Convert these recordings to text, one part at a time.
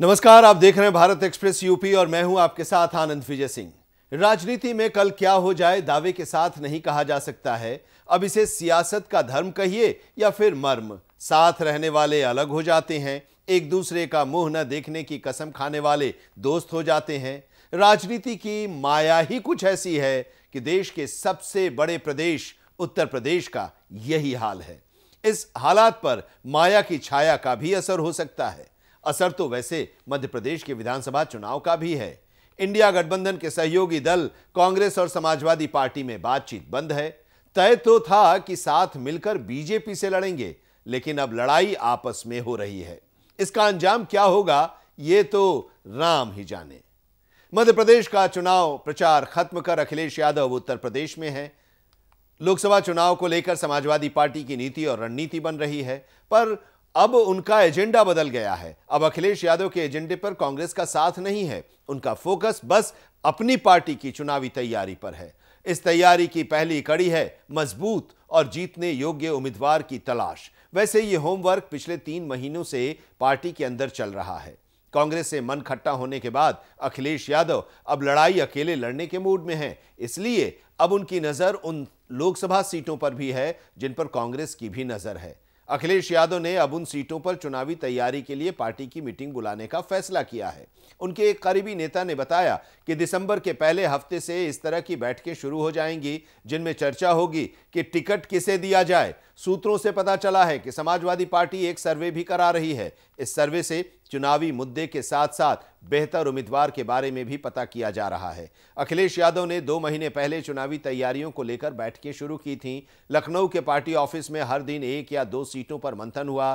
नमस्कार आप देख रहे हैं भारत एक्सप्रेस यूपी और मैं हूं आपके साथ आनंद विजय सिंह राजनीति में कल क्या हो जाए दावे के साथ नहीं कहा जा सकता है अब इसे सियासत का धर्म कहिए या फिर मर्म साथ रहने वाले अलग हो जाते हैं एक दूसरे का मुंह न देखने की कसम खाने वाले दोस्त हो जाते हैं राजनीति की माया ही कुछ ऐसी है कि देश के सबसे बड़े प्रदेश उत्तर प्रदेश का यही हाल है इस हालात पर माया की छाया का भी असर हो सकता है असर तो वैसे मध्य प्रदेश के विधानसभा चुनाव का भी है इंडिया गठबंधन के सहयोगी दल कांग्रेस और समाजवादी पार्टी में बातचीत बंद है तय तो था कि साथ मिलकर बीजेपी से लड़ेंगे लेकिन अब लड़ाई आपस में हो रही है इसका अंजाम क्या होगा ये तो राम ही जाने मध्य प्रदेश का चुनाव प्रचार खत्म कर अखिलेश यादव उत्तर प्रदेश में है लोकसभा चुनाव को लेकर समाजवादी पार्टी की नीति और रणनीति बन रही है पर अब उनका एजेंडा बदल गया है अब अखिलेश यादव के एजेंडे पर कांग्रेस का साथ नहीं है उनका फोकस बस अपनी पार्टी की चुनावी तैयारी पर है इस तैयारी की पहली कड़ी है मजबूत और जीतने योग्य उम्मीदवार की तलाश वैसे ये होमवर्क पिछले तीन महीनों से पार्टी के अंदर चल रहा है कांग्रेस से मन खट्टा होने के बाद अखिलेश यादव अब लड़ाई अकेले लड़ने के मूड में हैं इसलिए अब उनकी नज़र उन लोकसभा सीटों पर भी है जिन पर कांग्रेस की भी नज़र है अखिलेश यादव ने अब उन सीटों पर चुनावी तैयारी के लिए पार्टी की मीटिंग बुलाने का फैसला किया है उनके एक करीबी नेता ने बताया कि दिसंबर के पहले हफ्ते से इस तरह की बैठकें शुरू हो जाएंगी जिनमें चर्चा होगी कि टिकट किसे दिया जाए सूत्रों से पता चला है कि समाजवादी पार्टी एक सर्वे भी करा रही है इस सर्वे से चुनावी मुद्दे के साथ साथ बेहतर उम्मीदवार के बारे में भी पता किया जा रहा है अखिलेश यादव ने दो महीने पहले चुनावी तैयारियों को लेकर बैठकें शुरू की थीं लखनऊ के पार्टी ऑफिस में हर दिन एक या दो सीटों पर मंथन हुआ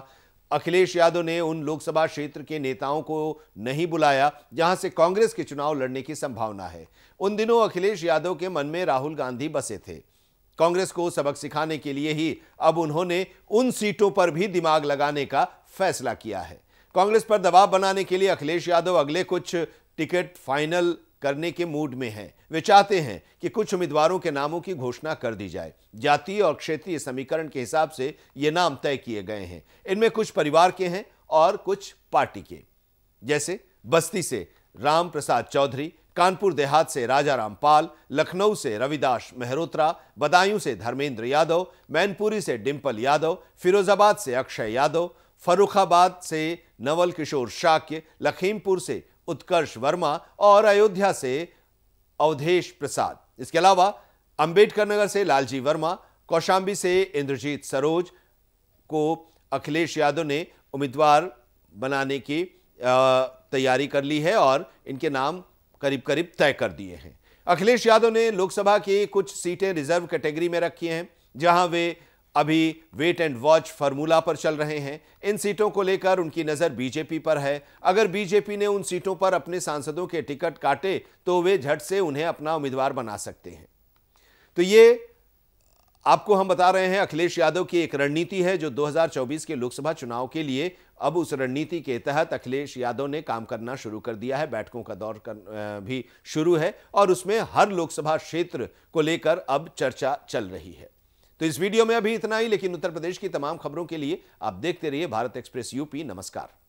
अखिलेश यादव ने उन लोकसभा क्षेत्र के नेताओं को नहीं बुलाया जहां से कांग्रेस के चुनाव लड़ने की संभावना है उन दिनों अखिलेश यादव के मन में राहुल गांधी बसे थे कांग्रेस को सबक सिखाने के लिए ही अब उन्होंने उन सीटों पर भी दिमाग लगाने का फैसला किया है कांग्रेस पर दबाव बनाने के लिए अखिलेश यादव अगले कुछ टिकट फाइनल करने के मूड में हैं वे चाहते हैं कि कुछ उम्मीदवारों के नामों की घोषणा कर दी जाए जातीय और क्षेत्रीय समीकरण के हिसाब से ये नाम तय किए गए हैं इनमें कुछ परिवार के हैं और कुछ पार्टी के जैसे बस्ती से राम प्रसाद चौधरी कानपुर देहात से राजा राम पाल लखनऊ से रविदास मेहरोत्रा बदायूं से धर्मेंद्र यादव मैनपुरी से डिम्पल यादव फिरोजाबाद से अक्षय यादव फरुखाबाद से नवल किशोर शाक्य लखीमपुर से उत्कर्ष वर्मा और अयोध्या से अवधेश प्रसाद इसके अलावा अंबेडकर नगर से लालजी वर्मा कौशाम्बी से इंद्रजीत सरोज को अखिलेश यादव ने उम्मीदवार बनाने की तैयारी कर ली है और इनके नाम करीब करीब तय कर दिए हैं अखिलेश यादव ने लोकसभा की कुछ सीटें रिजर्व कैटेगरी में रखी हैं जहां वे अभी वेट एंड वॉच फार्मूला पर चल रहे हैं इन सीटों को लेकर उनकी नज़र बीजेपी पर है अगर बीजेपी ने उन सीटों पर अपने सांसदों के टिकट काटे तो वे झट से उन्हें अपना उम्मीदवार बना सकते हैं तो ये आपको हम बता रहे हैं अखिलेश यादव की एक रणनीति है जो 2024 के लोकसभा चुनाव के लिए अब उस रणनीति के तहत अखिलेश यादव ने काम करना शुरू कर दिया है बैठकों का दौर कर, भी शुरू है और उसमें हर लोकसभा क्षेत्र को लेकर अब चर्चा चल रही है तो इस वीडियो में अभी इतना ही लेकिन उत्तर प्रदेश की तमाम खबरों के लिए आप देखते रहिए भारत एक्सप्रेस यूपी नमस्कार